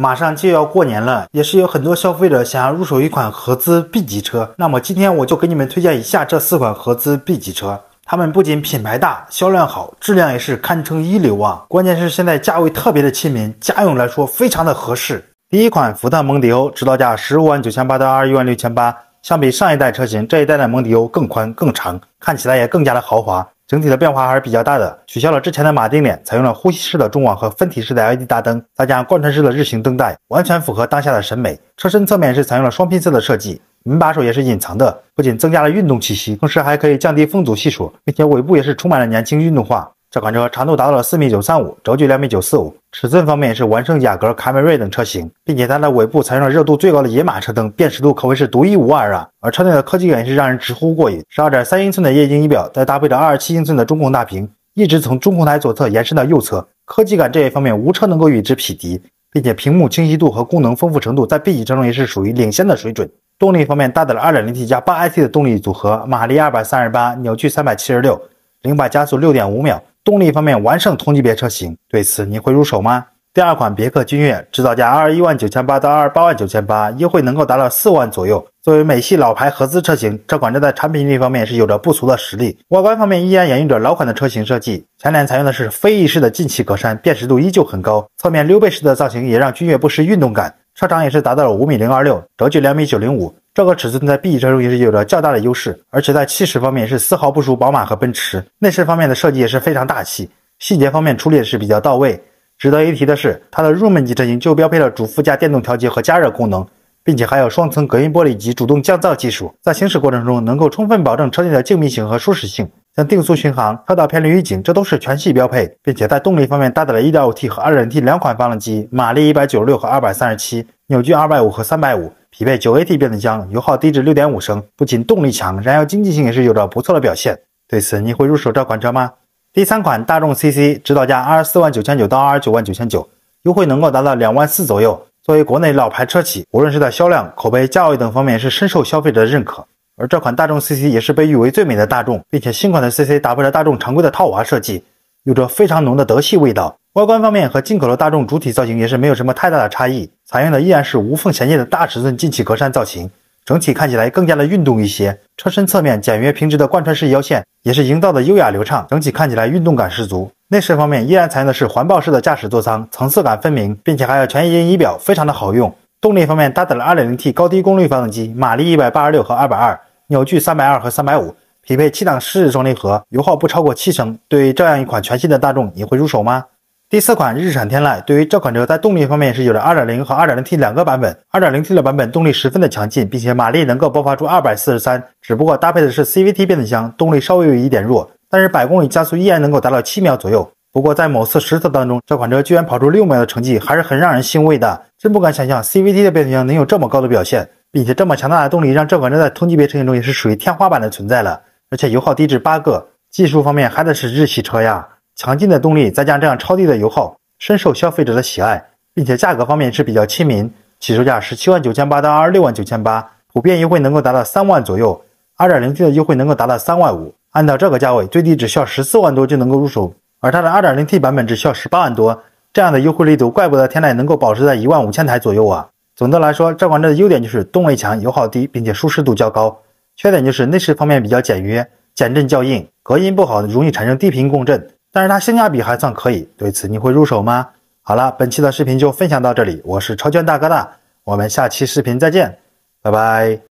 马上就要过年了，也是有很多消费者想要入手一款合资 B 级车。那么今天我就给你们推荐一下这四款合资 B 级车，它们不仅品牌大，销量好，质量也是堪称一流啊！关键是现在价位特别的亲民，家用来说非常的合适。第一款福特蒙迪欧，指导价十五万九千八到二十一万六千八，相比上一代车型，这一代的蒙迪欧更宽更长，看起来也更加的豪华。整体的变化还是比较大的，取消了之前的马丁脸，采用了呼吸式的中网和分体式的 LED 大灯，再加上贯穿式的日行灯带，完全符合当下的审美。车身侧面是采用了双拼色的设计，门把手也是隐藏的，不仅增加了运动气息，同时还可以降低风阻系数，并且尾部也是充满了年轻运动化。这款车长度达到了四米九三五，轴距两米九四五，尺寸方面是完胜雅阁、凯美瑞等车型，并且它的尾部采用了热度最高的野马车灯，辨识度可谓是独一无二啊！而车内的科技感也是让人直呼过瘾，十二点三英寸的液晶仪表，再搭配着二十七英寸的中控大屏，一直从中控台左侧延伸到右侧，科技感这一方面无车能够与之匹敌，并且屏幕清晰度和功能丰富程度在 B 级车中也是属于领先的水准。动力方面搭载了二点零 T 加八 AT 的动力组合，马力二百三十八，扭矩三百七十六，零百加速六点五秒。动力方面完胜同级别车型，对此你会入手吗？第二款别克君越，指导价二十一万九千八到二十八万九千八，优惠能够达到四万左右。作为美系老牌合资车型，这款车在产品力方面是有着不俗的实力。外观方面依然沿用着老款的车型设计，前脸采用的是飞翼式的进气格栅，辨识度依旧很高。侧面溜背式的造型也让君越不失运动感。车长也是达到了五米零二六，轴距两米九零五，这个尺寸在 B 级车中也是有着较大的优势，而且在气势方面是丝毫不输宝马和奔驰。内饰方面的设计也是非常大气，细节方面处理也是比较到位。值得一提的是，它的入门级车型就标配了主副驾电动调节和加热功能，并且还有双层隔音玻璃及主动降噪技术，在行驶过程中能够充分保证车内的静谧性和舒适性。定速巡航、车道偏离预警，这都是全系标配，并且在动力方面搭载了 1.5T 和 2.0T 两款发动机，马力一百九十六和二百三十七，扭矩二百五和三百五，匹配九 AT 变速箱，油耗低至六点五升。不仅动力强，燃油经济性也是有着不错的表现。对此，你会入手这款车吗？第三款大众 CC，指导价二十四万九千九到二十九万九千九，优惠能够达到两万四左右。作为国内老牌车企，无论是在销量、口碑、价位等方面，是深受消费者的认可。而这款大众 CC 也是被誉为最美的大众，并且新款的 CC 搭配了大众常规的套娃设计，有着非常浓的德系味道。外观方面和进口的大众主体造型也是没有什么太大的差异，采用的依然是无缝衔接的大尺寸进气格栅造型，整体看起来更加的运动一些。车身侧面简约平直的贯穿式腰线，也是营造的优雅流畅，整体看起来运动感十足。内饰方面依然采用的是环抱式的驾驶座舱，层次感分明，并且还有全液晶仪表，非常的好用。动力方面搭载了 2.0T 高低功率发动机，马力一百八十六和二百二。扭矩三百二和三百五，匹配七档湿式双离合，油耗不超过七升。对于这样一款全新的大众，你会入手吗？第四款日产天籁，对于这款车在动力方面是有着二点零和二点零 T 两个版本，二点零 T 的版本动力十分的强劲，并且马力能够爆发出二百四十三，只不过搭配的是 CVT 变速箱，动力稍微有一点弱，但是百公里加速依然能够达到七秒左右。不过在某次实测当中，这款车居然跑出六秒的成绩，还是很让人欣慰的。真不敢想象 CVT 的变速箱能有这么高的表现。并且这么强大的动力，让这款车在同级别车型中也是属于天花板的存在了。而且油耗低至八个，技术方面还得是日系车呀。强劲的动力，再加上这样超低的油耗，深受消费者的喜爱。并且价格方面是比较亲民，起售价十七万九千八到二十六万九千八，普遍优惠能够达到三万左右，二点零 T 的优惠能够达到三万五。按照这个价位，最低只需要十四万多就能够入手，而它的二点零 T 版本只需要十八万多。这样的优惠力度，怪不得天籁能够保持在一万五千台左右啊。总的来说，这款车的优点就是动力强、油耗低，并且舒适度较高。缺点就是内饰方面比较简约，减震较硬，隔音不好，容易产生低频共振。但是它性价比还算可以，对此你会入手吗？好了，本期的视频就分享到这里，我是超圈大哥大，我们下期视频再见，拜拜。